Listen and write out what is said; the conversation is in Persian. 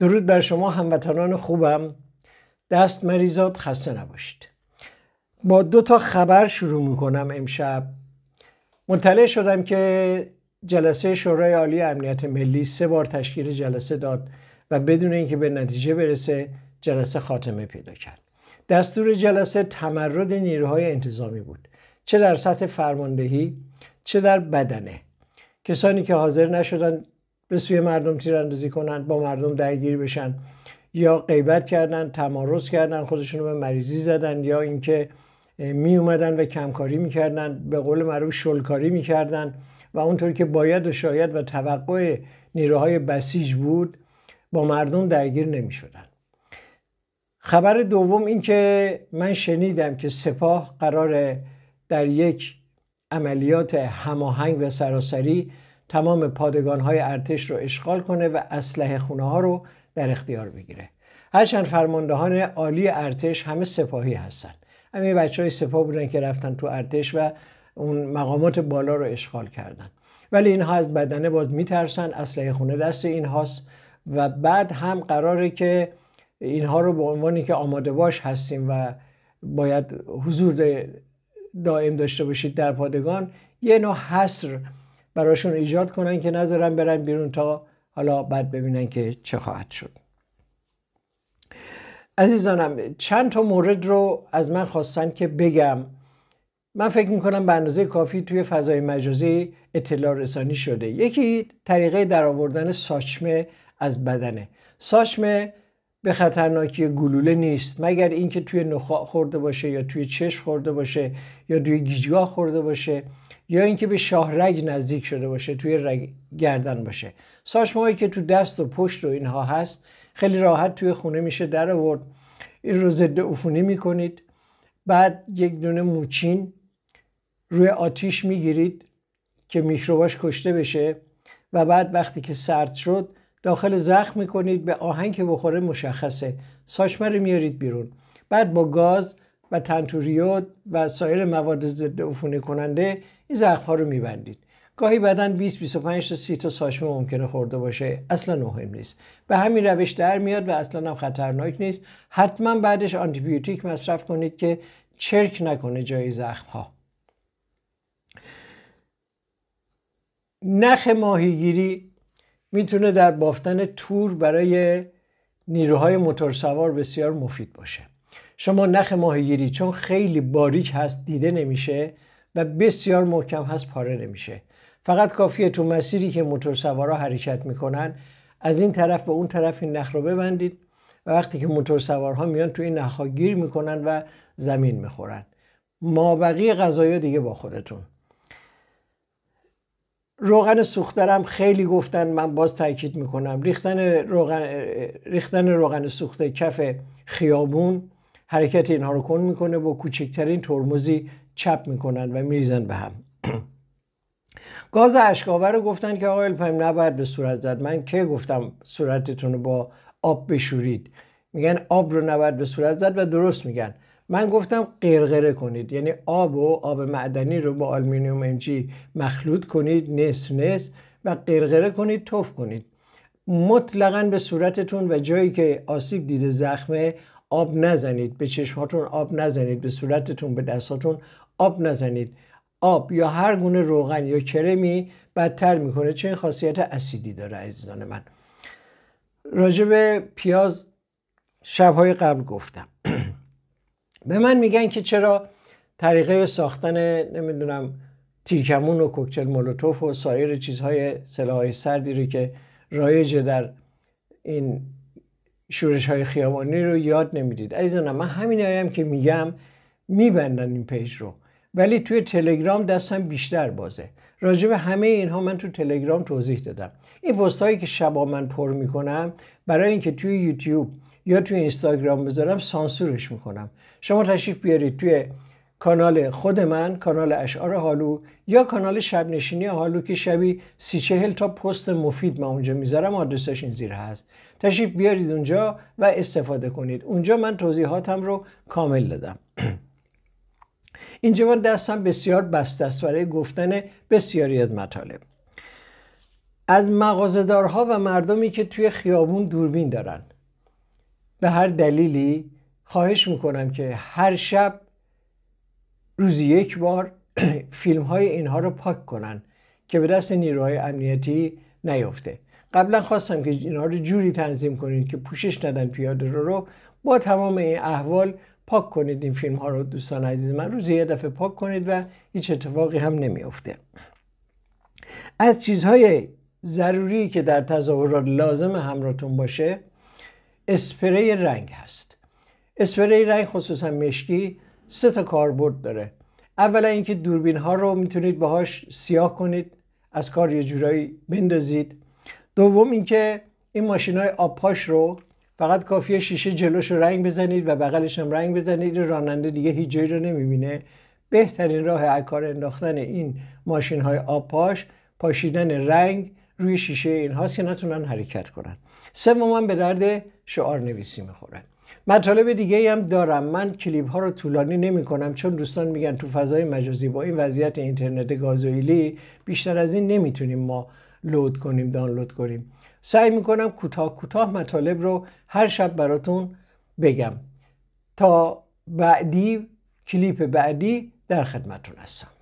درود بر شما هموطنان خوبم دست مریزاد خسته نباشید با دو تا خبر شروع میکنم امشب مطلع شدم که جلسه شورای عالی امنیت ملی سه بار تشکیل جلسه داد و بدون اینکه به نتیجه برسه جلسه خاتمه پیدا کرد دستور جلسه تمرد نیروهای انتظامی بود چه در سطح فرماندهی چه در بدنه کسانی که حاضر نشدند به سوی مردم تیراندازی کنند با مردم درگیر بشن یا غیبت کردن تمارز کردن خودشون رو به مریضی زدن یا اینکه می اومدن و کمکاری میکردن به قول معروف شلکاری میکردن و اونطوری که باید و شاید و توقع نیروهای بسیج بود با مردم درگیر نمیشدن خبر دوم این که من شنیدم که سپاه قرار در یک عملیات هماهنگ و سراسری تمام پادگان های ارتش رو اشغال کنه و اسلحه خونه ها رو در اختیار بگیره هرچند فرماندهان عالی ارتش همه سپاهی هستن همین بچه های سپاه بودن که رفتن تو ارتش و اون مقامات بالا رو اشغال کردن ولی اینها از بدنه باز میترسن اسلحه خونه دست اینهاست و بعد هم قراره که اینها رو به عنوانی که آماده باش هستیم و باید حضور دائم داشته باشید در پادگان یه نوع حصر براشون ایجاد کنن که نظرم برن بیرون تا حالا بعد ببینن که چه خواهد شد عزیزانم چند تا مورد رو از من خواستن که بگم من فکر میکنم به اندازه کافی توی فضای مجازی اطلاع رسانی شده یکی طریقه در آوردن ساچمه از بدنه ساچمه به خطرناکی گلوله نیست مگر اینکه توی نخاع خورده باشه یا توی چشم خورده باشه یا توی گیجگاه خورده باشه یا اینکه به شاهرگ نزدیک شده باشه توی رگ گردن باشه ساشمایی که تو دست و پشت و اینها هست خیلی راحت توی خونه میشه در آورد این رو ضد عفونی میکنید بعد یک دونه موچین روی آتیش میگیرید که میکروباش کشته بشه و بعد وقتی که سرد شد داخل زخم میکنید به آهنگ که بخوره مشخصه ساشمه رو میارید بیرون بعد با گاز و تنتوریود و سایر مواد ضد عفونی کننده این ها رو میبندید گاهی بدن 20 25 تا 30 تا ساشمه ممکنه خورده باشه اصلا مهم نیست به همین روش در میاد و اصلا هم خطرناک نیست حتما بعدش آنتی بیوتیک مصرف کنید که چرک نکنه جای زخم ها نخ ماهیگیری میتونه در بافتن تور برای نیروهای موتورسوار بسیار مفید باشه شما نخ ماهیگیری چون خیلی باریک هست دیده نمیشه و بسیار محکم هست پاره نمیشه فقط کافیه تو مسیری که موتور سوارا حرکت میکنن از این طرف و اون طرف این نخ رو ببندید و وقتی که موتور سوارها میان تو این نخها گیر میکنن و زمین میخورن مابقی غذایا دیگه با خودتون روغن سوخترم خیلی گفتن من باز تاکید میکنم ریختن روغن ریختن روغن سوخته کف خیابون حرکت اینها رو کن میکنه با کوچکترین ترمزی چپ میکنن و میریزن به هم گاز اشکاور رو گفتن که آقای الپایم نباید به صورت زد من که گفتم صورتتون رو با آب بشورید میگن آب رو نباید به صورت زد و درست میگن من گفتم قرقره کنید یعنی آب و آب معدنی رو با آلمینیوم امجی مخلوط کنید نس نس و قرقره کنید توف کنید مطلقا به صورتتون و جایی که آسیب دیده زخمه آب نزنید به چشماتون آب نزنید به صورتتون به دستاتون آب نزنید آب یا هر گونه روغن یا کرمی بدتر میکنه چه خاصیت اسیدی داره عزیزان من راجب پیاز شبهای قبل گفتم به من میگن که چرا طریقه ساختن نمیدونم تیرکمون و کوکتل مولوتوف و سایر چیزهای سلاحهای سردی رو که رایجه در این شورش های خیابانی رو یاد نمیدید عزیزانم من همین هم که میگم میبندن این پیج رو ولی توی تلگرام دستم بیشتر بازه راجع به همه اینها من تو تلگرام توضیح دادم این پست هایی که شبا من پر میکنم برای اینکه توی یوتیوب یا توی اینستاگرام بذارم سانسورش میکنم شما تشریف بیارید توی کانال خود من کانال اشعار حالو یا کانال شب نشینی هالو که شبی سی چهل تا پست مفید من اونجا میذارم آدرسش این زیر هست تشریف بیارید اونجا و استفاده کنید اونجا من توضیحاتم رو کامل دادم اینجا من دستم بسیار بسته است برای گفتن بسیاری از مطالب از مغازدارها و مردمی که توی خیابون دوربین دارن به هر دلیلی خواهش میکنم که هر شب روزی یک بار فیلم های اینها رو پاک کنن که به دست نیروهای امنیتی نیفته قبلا خواستم که اینها رو جوری تنظیم کنید که پوشش ندن پیاده رو رو با تمام این احوال پاک کنید این فیلم ها رو دوستان عزیز من روزی یه دفعه پاک کنید و هیچ اتفاقی هم نمیافته از چیزهای ضروری که در تظاهرات لازم همراهتون باشه اسپری رنگ هست اسپری رنگ خصوصا مشکی سه تا کاربرد داره اولا اینکه دوربین ها رو میتونید باهاش سیاه کنید از کار یه جورایی بندازید دوم اینکه این ماشین های پاش رو فقط کافیه شیشه جلوش رو رنگ بزنید و بغلش هم رنگ بزنید راننده دیگه هیچ جایی رو نمیبینه بهترین راه کار انداختن این ماشین های آبپاش پاشیدن رنگ روی شیشه این هاست که نتونن حرکت کنن سوما به درد شعار نویسی میخورن مطالب دیگه هم دارم من کلیپ ها رو طولانی نمی کنم چون دوستان میگن تو فضای مجازی با این وضعیت اینترنت گازوئیلی بیشتر از این نمیتونیم ما لود کنیم دانلود کنیم سعی کنم کوتاه کوتاه مطالب رو هر شب براتون بگم تا بعدی کلیپ بعدی در خدمتتون هستم